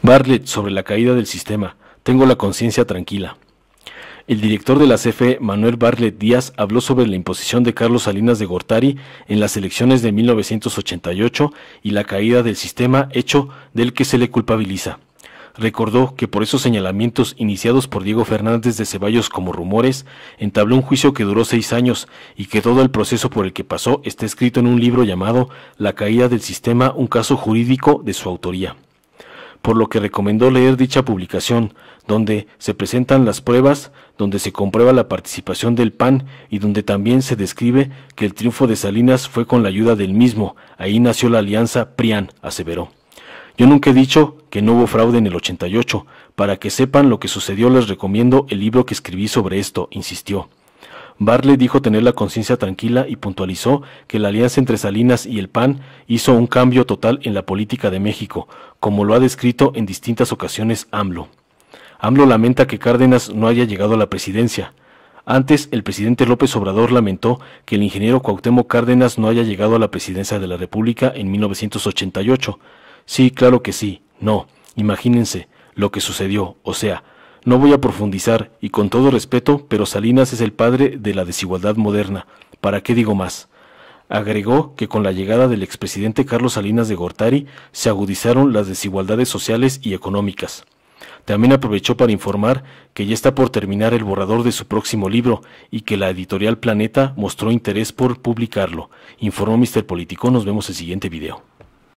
Bartlett sobre la caída del sistema. Tengo la conciencia tranquila. El director de la CFE, Manuel Bartlett Díaz, habló sobre la imposición de Carlos Salinas de Gortari en las elecciones de 1988 y la caída del sistema hecho del que se le culpabiliza. Recordó que por esos señalamientos iniciados por Diego Fernández de Ceballos como rumores, entabló un juicio que duró seis años y que todo el proceso por el que pasó está escrito en un libro llamado La caída del sistema, un caso jurídico de su autoría por lo que recomendó leer dicha publicación, donde se presentan las pruebas, donde se comprueba la participación del PAN y donde también se describe que el triunfo de Salinas fue con la ayuda del mismo. Ahí nació la alianza PRIAN, aseveró. Yo nunca he dicho que no hubo fraude en el 88. Para que sepan lo que sucedió les recomiendo el libro que escribí sobre esto, insistió. Barley dijo tener la conciencia tranquila y puntualizó que la alianza entre Salinas y el PAN hizo un cambio total en la política de México, como lo ha descrito en distintas ocasiones AMLO. AMLO lamenta que Cárdenas no haya llegado a la presidencia. Antes, el presidente López Obrador lamentó que el ingeniero Cuauhtémoc Cárdenas no haya llegado a la presidencia de la República en 1988. Sí, claro que sí, no, imagínense lo que sucedió, o sea, no voy a profundizar, y con todo respeto, pero Salinas es el padre de la desigualdad moderna. ¿Para qué digo más? Agregó que con la llegada del expresidente Carlos Salinas de Gortari se agudizaron las desigualdades sociales y económicas. También aprovechó para informar que ya está por terminar el borrador de su próximo libro y que la editorial Planeta mostró interés por publicarlo. Informó Mr. Político, nos vemos el siguiente video.